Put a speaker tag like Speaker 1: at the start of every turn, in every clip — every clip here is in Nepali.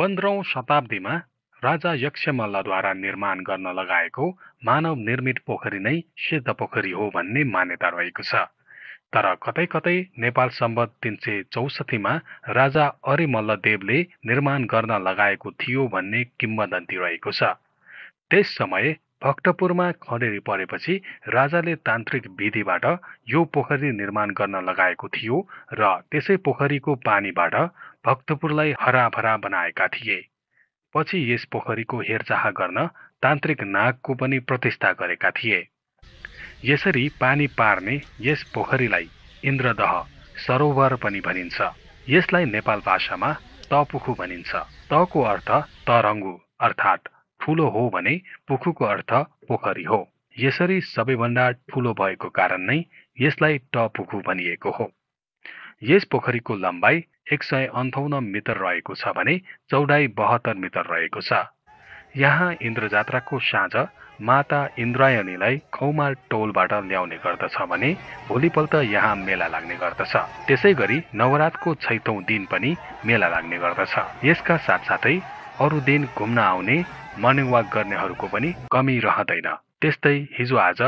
Speaker 1: पन्ध्रौं शताब्दीमा राजा यक्षमल्लद्वारा निर्माण गर्न लगाएको मानव निर्मित पोखरी नै सिद्ध पोखरी हो भन्ने मान्यता रहेको छ तर कतै कतै नेपाल सम्बद्ध तिन सय चौसठीमा राजा अरिमल्लदेवले निर्माण गर्न लगाएको थियो भन्ने किम्बदन्ती रहेको छ त्यस समय भक्तपुरमा खडेरी परेपछि राजाले तान्त्रिक विधिबाट यो पोखरी निर्माण गर्न लगाएको थियो र त्यसै पोखरीको पानीबाट भक्तपुरलाई हराभरा बनाएका थिए पछि यस पोखरीको हेरचाह गर्न तान्त्रिक नागको पनि प्रतिष्ठा गरेका थिए यसरी पानी पार्ने यस पोखरीलाई इन्द्रदह सरोवर पनि भनिन्छ यसलाई नेपाल भाषामा तपुखु भनिन्छ तको अर्थ तरङ्गु अर्थात् ठुलो हो भने पुखुको अर्थ पोखरी हो यसरी सबैभन्दा ठुलो भएको कारण नै यसलाई टपुखु भनिएको हो यस पोखरीको लम्बाइ एक सय अन्ठाउन्न मिटर रहेको छ भने चौडाइ बहत्तर मिटर रहेको छ यहाँ इन्द्रजात्राको साँझ माता इन्द्रायणीलाई खौमार टोलबाट ल्याउने गर्दछ भने भोलिपल्ट यहाँ मेला लाग्ने गर्दछ त्यसै गरी नवरातको छैतौँ दिन पनि मेला लाग्ने गर्दछ यसका साथसाथै अरू दिन घुम्न आउने मर्निङ वाक गर्नेहरूको पनि कमी रहँदैन त्यस्तै हिजो आज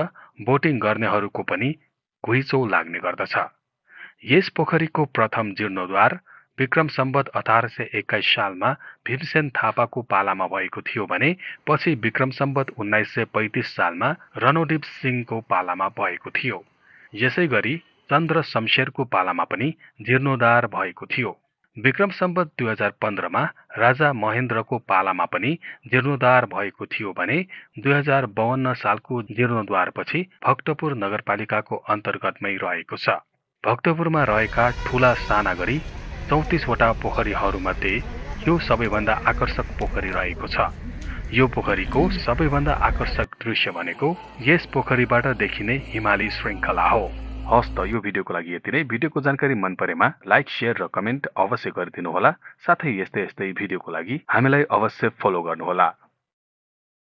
Speaker 1: बोटिङ गर्नेहरूको पनि घुइचौ लाग्ने गर्दछ यस पोखरीको प्रथम जीर्णोद्वार विक्रम सम्बत अठार सय एक्काइस सालमा भीमसेन थापाको पालामा भएको थियो भने पछि विक्रम सम्बत उन्नाइस सय पैँतिस सालमा रणोदीप सिंहको पालामा भएको थियो यसै गरी चन्द्र शमशेरको पालामा पनि जीर्णोद्धार भएको थियो विक्रम सम्बत दुई हजार पन्ध्रमा राजा महेन्द्रको पालामा पनि जीर्णोद्धार भएको थियो भने दुई हजार बाहन्न सालको जीर्णोद्वारपछि भक्तपुर नगरपालिकाको अन्तर्गतमै रहेको छ भक्तपुरमा रहेका ठुला साना गरी चौतिसवटा पोखरीहरूमध्ये यो सबैभन्दा आकर्षक पोखरी रहेको छ यो पोखरीको सबैभन्दा आकर्षक दृश्य भनेको यस पोखरीबाट देखिने हिमाली श्रृङ्खला हो हस् त यो भिडियोको लागि यति नै भिडियोको जानकारी मन परेमा लाइक सेयर र कमेन्ट अवश्य गरिदिनुहोला साथै यस्तै यस्तै भिडियोको लागि हामीलाई अवश्य फलो गर्नुहोला